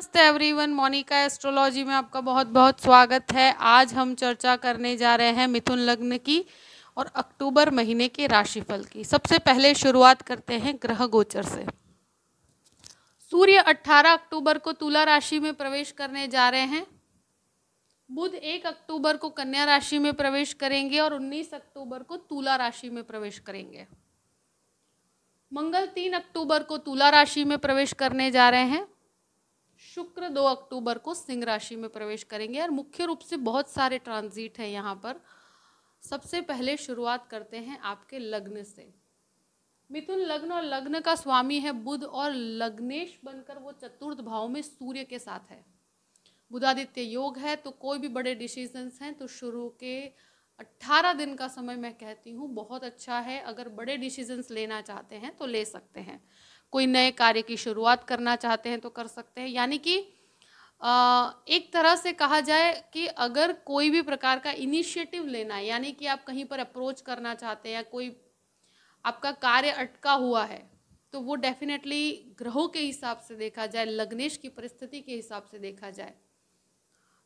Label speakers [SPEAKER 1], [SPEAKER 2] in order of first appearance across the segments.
[SPEAKER 1] नमस्ते everyone Monika astrology में आपका बहुत बहुत स्वागत है आज हम चर्चा करने जा रहे हैं मिथुन लग्न की और अक्टूबर महीने के राशिफल की सबसे पहले शुरुआत करते हैं ग्रह गोचर से सूर्य 18 अक्टूबर को तुला राशि में प्रवेश करने जा रहे हैं बुध 1 अक्टूबर को कन्या राशि में प्रवेश करेंगे और 19 अक्टूबर को तुला राशि में प्रवेश करेंगे मंगल 3 अक्टूबर को तुला राशि में प्रवेश करने जा रहे हैं शुक्र 2 अक्टूबर को सिंह राशि में प्रवेश करेंगे और मुख्य रूप से बहुत सारे ट्रांजिट हैं यहाँ पर सबसे पहले शुरुआत करते हैं आपके लग्न से मिथुन लग्न और लग्न का स्वामी है बुध और लग्नेश बनकर वो चतुर्थ भाव में सूर्य के साथ है बुधादित्य योग है तो कोई भी बड़े डिसीजंस हैं तो शुरू के 18 दिन का समय मैं कहती हूँ बहुत अच्छा है अगर बड़े डिसीजंस लेना चाहते हैं तो ले सकते हैं कोई नए कार्य की शुरुआत करना चाहते हैं तो कर सकते हैं यानी कि एक तरह से कहा जाए कि अगर कोई भी प्रकार का इनिशिएटिव लेना है यानी कि आप कहीं पर अप्रोच करना चाहते हैं या कोई आपका कार्य अटका हुआ है तो वो डेफिनेटली ग्रहों के हिसाब से देखा जाए लग्नेश की परिस्थिति के हिसाब से देखा जाए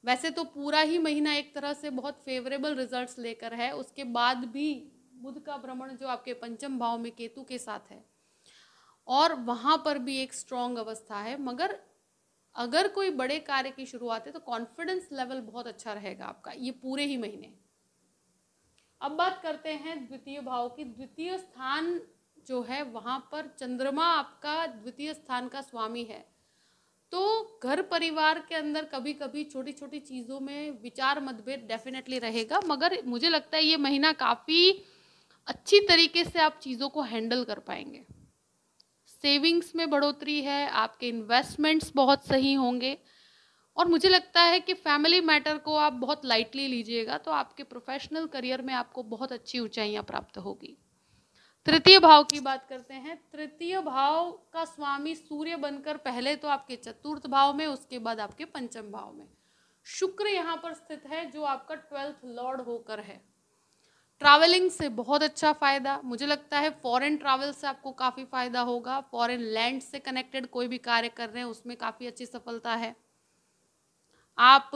[SPEAKER 1] वैसे तो पूरा ही महीना एक तरह से बहुत फेवरेबल रिजल्ट्स लेकर है उसके बाद भी बुध का भ्रमण जो आपके पंचम भाव में केतु के साथ है और वहाँ पर भी एक स्ट्रॉन्ग अवस्था है मगर अगर कोई बड़े कार्य की शुरुआत है तो कॉन्फिडेंस लेवल बहुत अच्छा रहेगा आपका ये पूरे ही महीने अब बात करते हैं द्वितीय भाव की द्वितीय स्थान जो है वहाँ पर चंद्रमा आपका द्वितीय स्थान का स्वामी है तो घर परिवार के अंदर कभी कभी छोटी छोटी चीज़ों में विचार मतभेद डेफिनेटली रहेगा मगर मुझे लगता है ये महीना काफ़ी अच्छी तरीके से आप चीज़ों को हैंडल कर पाएंगे सेविंग्स में बढ़ोतरी है आपके इन्वेस्टमेंट्स बहुत सही होंगे और मुझे लगता है कि फैमिली मैटर को आप बहुत लाइटली लीजिएगा तो आपके प्रोफेशनल करियर में आपको बहुत अच्छी ऊंचाइयां प्राप्त होगी तृतीय भाव की बात करते हैं तृतीय भाव का स्वामी सूर्य बनकर पहले तो आपके चतुर्थ भाव में उसके बाद आपके पंचम भाव में शुक्र यहाँ पर स्थित है जो आपका ट्वेल्थ लॉर्ड होकर है ट्रैवलिंग से बहुत अच्छा फ़ायदा मुझे लगता है फॉरेन ट्रैवल से आपको काफ़ी फ़ायदा होगा फॉरेन लैंड से कनेक्टेड कोई भी कार्य कर रहे हैं उसमें काफ़ी अच्छी सफलता है आप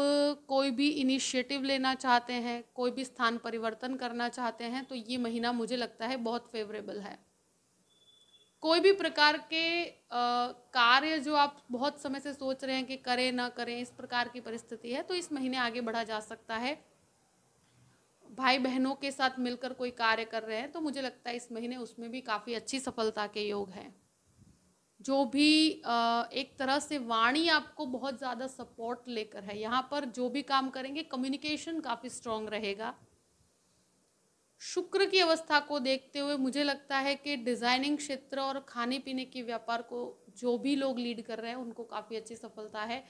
[SPEAKER 1] कोई भी इनिशिएटिव लेना चाहते हैं कोई भी स्थान परिवर्तन करना चाहते हैं तो ये महीना मुझे लगता है बहुत फेवरेबल है कोई भी प्रकार के कार्य जो आप बहुत समय से सोच रहे हैं कि करें ना करें इस प्रकार की परिस्थिति है तो इस महीने आगे बढ़ा जा सकता है भाई बहनों के साथ मिलकर कोई कार्य कर रहे हैं तो मुझे लगता है इस महीने उसमें भी काफ़ी अच्छी सफलता के योग हैं जो भी एक तरह से वाणी आपको बहुत ज़्यादा सपोर्ट लेकर है यहाँ पर जो भी काम करेंगे कम्युनिकेशन काफ़ी स्ट्रांग रहेगा शुक्र की अवस्था को देखते हुए मुझे लगता है कि डिज़ाइनिंग क्षेत्र और खाने पीने के व्यापार को जो भी लोग लीड कर रहे हैं उनको काफ़ी अच्छी सफलता है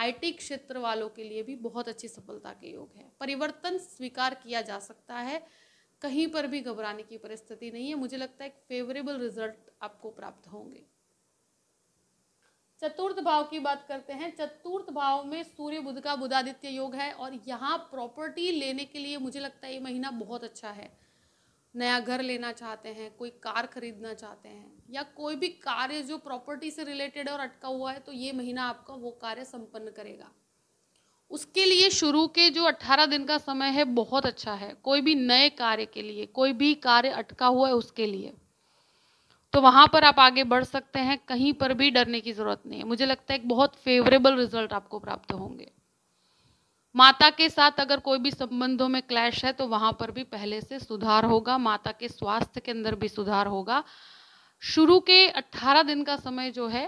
[SPEAKER 1] आईटी क्षेत्र वालों के लिए भी बहुत अच्छी सफलता के योग है परिवर्तन स्वीकार किया जा सकता है कहीं पर भी घबराने की परिस्थिति नहीं है मुझे लगता है एक फेवरेबल रिजल्ट आपको प्राप्त होंगे चतुर्थ भाव की बात करते हैं चतुर्थ भाव में सूर्य बुध का बुधादित्य योग है और यहाँ प्रॉपर्टी लेने के लिए मुझे लगता है ये महीना बहुत अच्छा है नया घर लेना चाहते हैं कोई कार खरीदना चाहते हैं या कोई भी कार्य जो प्रॉपर्टी से रिलेटेड और अटका हुआ है तो ये महीना आपका वो कार्य संपन्न करेगा उसके लिए शुरू के जो 18 दिन का समय है बहुत अच्छा है कोई भी नए कार्य के लिए कोई भी कार्य अटका हुआ है उसके लिए तो वहाँ पर आप आगे बढ़ सकते हैं कहीं पर भी डरने की ज़रूरत नहीं है मुझे लगता है एक बहुत फेवरेबल रिजल्ट आपको प्राप्त होंगे माता के साथ अगर कोई भी संबंधों में क्लैश है तो वहाँ पर भी पहले से सुधार होगा माता के स्वास्थ्य के अंदर भी सुधार होगा शुरू के 18 दिन का समय जो है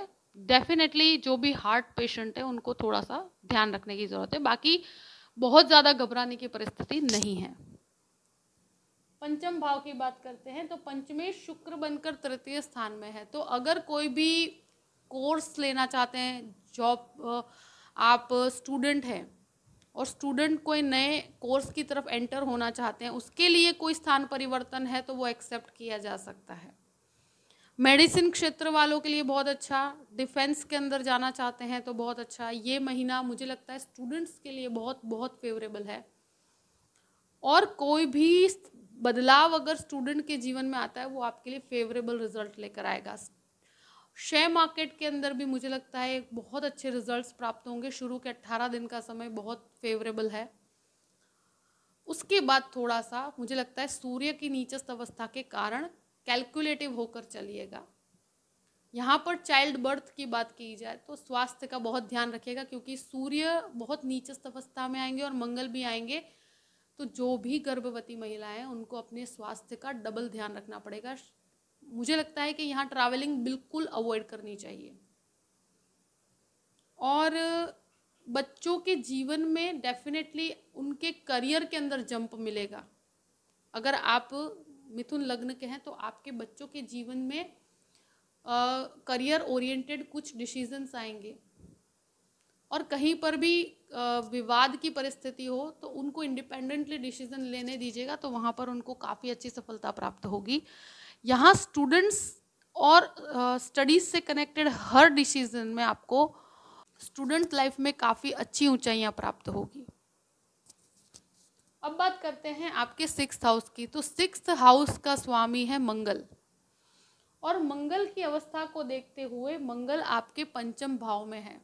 [SPEAKER 1] डेफिनेटली जो भी हार्ट पेशेंट है उनको थोड़ा सा ध्यान रखने की ज़रूरत है बाकी बहुत ज़्यादा घबराने की परिस्थिति नहीं है पंचम भाव की बात करते हैं तो पंचमे शुक्र बनकर तृतीय स्थान में है तो अगर कोई भी कोर्स लेना चाहते हैं जॉब आप स्टूडेंट हैं और स्टूडेंट कोई नए कोर्स की तरफ एंटर होना चाहते हैं उसके लिए कोई स्थान परिवर्तन है तो वो एक्सेप्ट किया जा सकता है मेडिसिन क्षेत्र वालों के लिए बहुत अच्छा डिफेंस के अंदर जाना चाहते हैं तो बहुत अच्छा ये महीना मुझे लगता है स्टूडेंट्स के लिए बहुत बहुत फेवरेबल है और कोई भी बदलाव अगर स्टूडेंट के जीवन में आता है वो आपके लिए फेवरेबल रिजल्ट लेकर आएगा शेयर मार्केट के अंदर भी मुझे लगता है बहुत अच्छे रिजल्ट्स प्राप्त होंगे शुरू के अट्ठारह दिन का समय बहुत फेवरेबल है उसके बाद थोड़ा सा मुझे लगता है सूर्य की नीचस्त अवस्था के कारण कैलकुलेटिव होकर चलिएगा यहाँ पर चाइल्ड बर्थ की बात की जाए तो स्वास्थ्य का बहुत ध्यान रखिएगा क्योंकि सूर्य बहुत नीचस्त अवस्था में आएंगे और मंगल भी आएंगे तो जो भी गर्भवती महिलाएं उनको अपने स्वास्थ्य का डबल ध्यान रखना पड़ेगा मुझे लगता है कि यहाँ ट्रैवलिंग बिल्कुल अवॉइड करनी चाहिए और बच्चों के जीवन में डेफिनेटली उनके करियर के अंदर जंप मिलेगा अगर आप मिथुन लग्न के हैं तो आपके बच्चों के जीवन में करियर ओरिएंटेड कुछ डिसीजंस आएंगे और कहीं पर भी विवाद की परिस्थिति हो तो उनको इंडिपेंडेंटली डिसीजन लेने दीजिएगा तो वहाँ पर उनको काफ़ी अच्छी सफलता प्राप्त होगी यहाँ स्टूडेंट्स और स्टडीज़ से कनेक्टेड हर डिसीजन में आपको स्टूडेंट लाइफ में काफ़ी अच्छी ऊंचाइयाँ प्राप्त होगी अब बात करते हैं आपके सिक्स हाउस की तो सिक्स हाउस का स्वामी है मंगल और मंगल की अवस्था को देखते हुए मंगल आपके पंचम भाव में है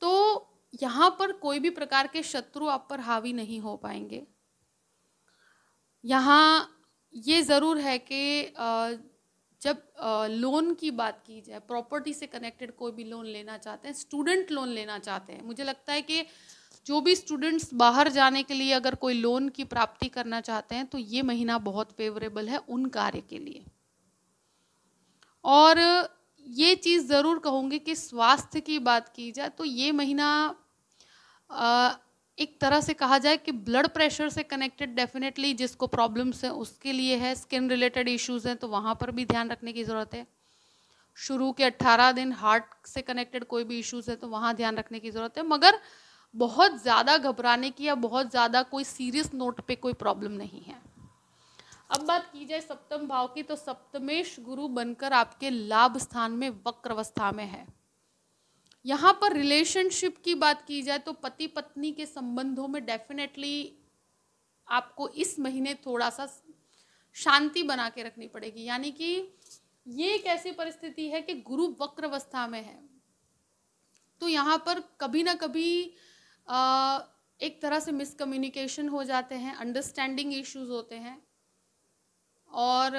[SPEAKER 1] तो यहाँ पर कोई भी प्रकार के शत्रु आप पर हावी नहीं हो पाएंगे यहाँ ये ज़रूर है कि जब लोन की बात की जाए प्रॉपर्टी से कनेक्टेड कोई भी लोन लेना चाहते हैं स्टूडेंट लोन लेना चाहते हैं मुझे लगता है कि जो भी स्टूडेंट्स बाहर जाने के लिए अगर कोई लोन की प्राप्ति करना चाहते हैं तो ये महीना बहुत फेवरेबल है उन कार्य के लिए और ये चीज़ ज़रूर कहूंगी कि स्वास्थ्य की बात की जाए तो ये महीना एक तरह से कहा जाए कि ब्लड प्रेशर से कनेक्टेड डेफिनेटली जिसको प्रॉब्लम्स हैं उसके लिए है स्किन रिलेटेड इश्यूज हैं तो वहाँ पर भी ध्यान रखने की ज़रूरत है शुरू के 18 दिन हार्ट से कनेक्टेड कोई भी इश्यूज है तो वहाँ ध्यान रखने की ज़रूरत है मगर बहुत ज़्यादा घबराने की या बहुत ज़्यादा कोई सीरियस नोट पे कोई प्रॉब्लम नहीं है अब बात की जाए सप्तम भाव की तो सप्तमेश गुरु बनकर आपके लाभ स्थान में वक्र अवस्था में है यहाँ पर रिलेशनशिप की बात की जाए तो पति पत्नी के संबंधों में डेफिनेटली आपको इस महीने थोड़ा सा शांति बना के रखनी पड़ेगी यानी कि ये एक ऐसी परिस्थिति है कि गुरु वक्र अवस्था में है तो यहाँ पर कभी ना कभी एक तरह से मिसकम्युनिकेशन हो जाते हैं अंडरस्टैंडिंग इश्यूज होते हैं और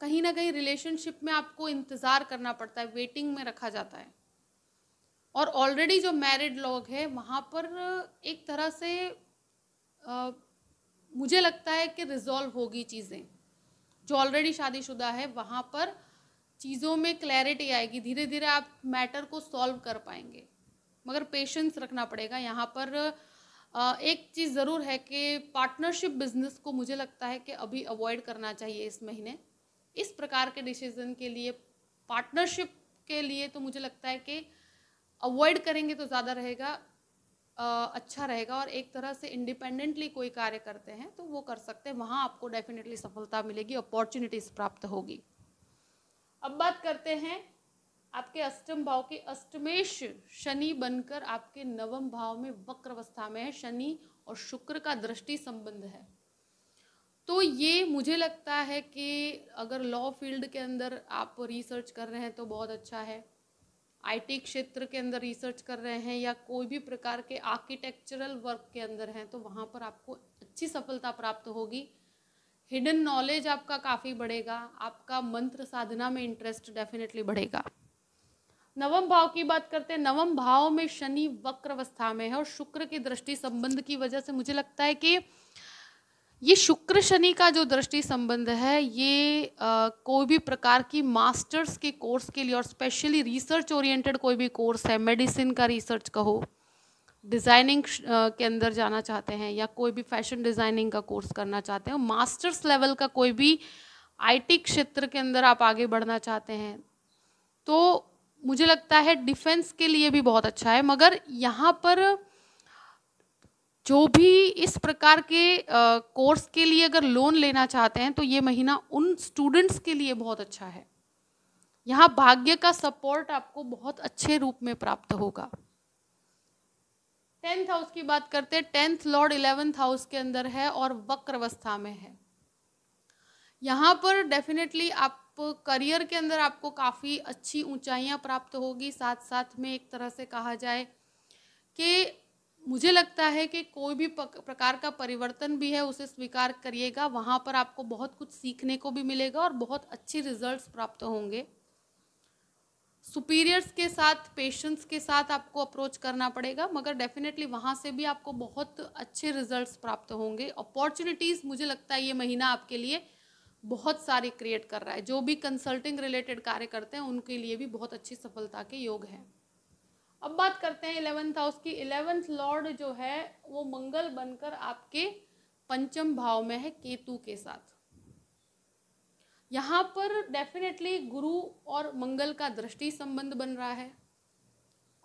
[SPEAKER 1] कहीं ना कहीं रिलेशनशिप में आपको इंतज़ार करना पड़ता है वेटिंग में रखा जाता है और ऑलरेडी जो मैरिड लोग हैं वहाँ पर एक तरह से आ, मुझे लगता है कि रिजॉल्व होगी चीज़ें जो ऑलरेडी शादीशुदा है वहाँ पर चीज़ों में क्लैरिटी आएगी धीरे धीरे आप मैटर को सॉल्व कर पाएंगे मगर पेशेंस रखना पड़ेगा यहाँ पर एक चीज़ ज़रूर है कि पार्टनरशिप बिजनेस को मुझे लगता है कि अभी अवॉइड करना चाहिए इस महीने इस प्रकार के डिसीजन के लिए पार्टनरशिप के लिए तो मुझे लगता है कि अवॉइड करेंगे तो ज़्यादा रहेगा अच्छा रहेगा और एक तरह से इंडिपेंडेंटली कोई कार्य करते हैं तो वो कर सकते हैं वहाँ आपको डेफिनेटली सफलता मिलेगी अपॉर्चुनिटीज़ प्राप्त होगी अब बात करते हैं आपके अष्टम भाव के अष्टमेश शनि बनकर आपके नवम भाव में वक्र अवस्था में है शनि और शुक्र का दृष्टि संबंध है तो ये मुझे लगता है कि अगर लॉ फील्ड के अंदर आप रिसर्च कर रहे हैं तो बहुत अच्छा है आईटी क्षेत्र के अंदर रिसर्च कर रहे हैं या कोई भी प्रकार के आर्किटेक्चरल वर्क के अंदर हैं तो वहाँ पर आपको अच्छी सफलता प्राप्त होगी हिडन नॉलेज आपका काफ़ी बढ़ेगा आपका मंत्र साधना में इंटरेस्ट डेफिनेटली बढ़ेगा नवम भाव की बात करते हैं नवम भाव में शनि वक्र अवस्था में है और शुक्र की दृष्टि संबंध की वजह से मुझे लगता है कि ये शुक्र शनि का जो दृष्टि संबंध है ये आ, कोई भी प्रकार की मास्टर्स के कोर्स के लिए और स्पेशली रिसर्च ओरिएंटेड कोई भी कोर्स है मेडिसिन का रिसर्च कहो डिज़ाइनिंग के अंदर जाना चाहते हैं या कोई भी फैशन डिज़ाइनिंग का कोर्स करना चाहते हैं मास्टर्स लेवल का कोई भी आईटी क्षेत्र के अंदर आप आगे बढ़ना चाहते हैं तो मुझे लगता है डिफेंस के लिए भी बहुत अच्छा है मगर यहाँ पर जो भी इस प्रकार के कोर्स के लिए अगर लोन लेना चाहते हैं तो ये महीना उन स्टूडेंट्स के लिए बहुत अच्छा है यहाँ भाग्य का सपोर्ट आपको बहुत अच्छे रूप में प्राप्त होगा टेंथ हाउस की बात करते हैं टेंथ लॉर्ड इलेवेंथ हाउस के अंदर है और वक्र अवस्था में है यहाँ पर डेफिनेटली आप करियर के अंदर आपको काफ़ी अच्छी ऊंचाइयां प्राप्त होगी साथ साथ में एक तरह से कहा जाए कि मुझे लगता है कि कोई भी प्रकार का परिवर्तन भी है उसे स्वीकार करिएगा वहाँ पर आपको बहुत कुछ सीखने को भी मिलेगा और बहुत अच्छे रिजल्ट्स प्राप्त होंगे सुपीरियर्स के साथ पेशेंस के साथ आपको अप्रोच करना पड़ेगा मगर डेफिनेटली वहाँ से भी आपको बहुत अच्छे रिजल्ट्स प्राप्त होंगे अपॉर्चुनिटीज़ मुझे लगता है ये महीना आपके लिए बहुत सारी क्रिएट कर रहा है जो भी कंसल्टिंग रिलेटेड कार्य करते हैं उनके लिए भी बहुत अच्छी सफलता के योग हैं अब बात करते हैं इलेवंथ हाउस की इलेवंथ लॉर्ड जो है वो मंगल बनकर आपके पंचम भाव में है केतु के साथ यहाँ पर डेफिनेटली गुरु और मंगल का दृष्टि संबंध बन रहा है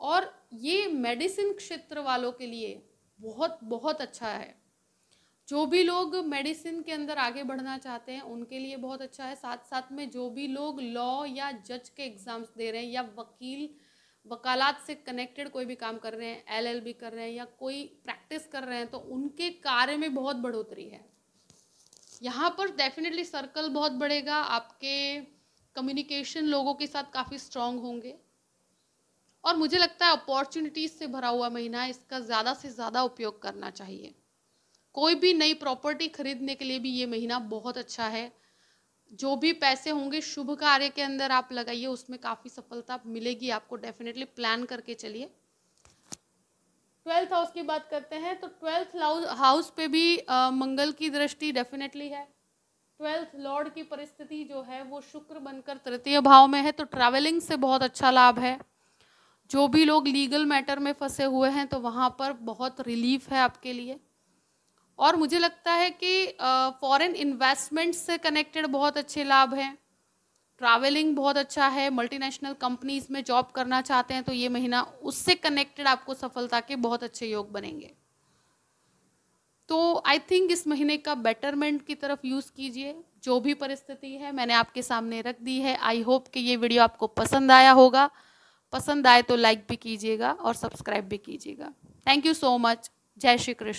[SPEAKER 1] और ये मेडिसिन क्षेत्र वालों के लिए बहुत बहुत अच्छा है जो भी लोग मेडिसिन के अंदर आगे बढ़ना चाहते हैं उनके लिए बहुत अच्छा है साथ साथ में जो भी लोग लॉ या जज के एग्ज़ाम्स दे रहे हैं या वकील वकालत से कनेक्टेड कोई भी काम कर रहे हैं एलएलबी कर रहे हैं या कोई प्रैक्टिस कर रहे हैं तो उनके कार्य में बहुत बढ़ोतरी है यहाँ पर डेफिनेटली सर्कल बहुत बढ़ेगा आपके कम्युनिकेशन लोगों के साथ काफ़ी स्ट्रांग होंगे और मुझे लगता है अपॉर्चुनिटीज़ से भरा हुआ महीना है इसका ज़्यादा से ज़्यादा उपयोग करना चाहिए कोई भी नई प्रॉपर्टी खरीदने के लिए भी ये महीना बहुत अच्छा है जो भी पैसे होंगे शुभ कार्य के अंदर आप लगाइए उसमें काफ़ी सफलता मिलेगी आपको डेफिनेटली प्लान करके चलिए ट्वेल्थ हाउस की बात करते हैं तो ट्वेल्थ हाउस पे भी आ, मंगल की दृष्टि डेफिनेटली है ट्वेल्थ लॉर्ड की परिस्थिति जो है वो शुक्र बनकर तृतीय भाव में है तो ट्रैवलिंग से बहुत अच्छा लाभ है जो भी लोग लीगल मैटर में फंसे हुए हैं तो वहाँ पर बहुत रिलीफ है आपके लिए और मुझे लगता है कि फॉरेन इन्वेस्टमेंट से कनेक्टेड बहुत अच्छे लाभ हैं ट्रैवलिंग बहुत अच्छा है मल्टीनेशनल कंपनीज में जॉब करना चाहते हैं तो ये महीना उससे कनेक्टेड आपको सफलता के बहुत अच्छे योग बनेंगे तो आई थिंक इस महीने का बेटरमेंट की तरफ यूज़ कीजिए जो भी परिस्थिति है मैंने आपके सामने रख दी है आई होप कि ये वीडियो आपको पसंद आया होगा पसंद आए तो लाइक भी कीजिएगा और सब्सक्राइब भी कीजिएगा थैंक यू सो मच जय श्री कृष्ण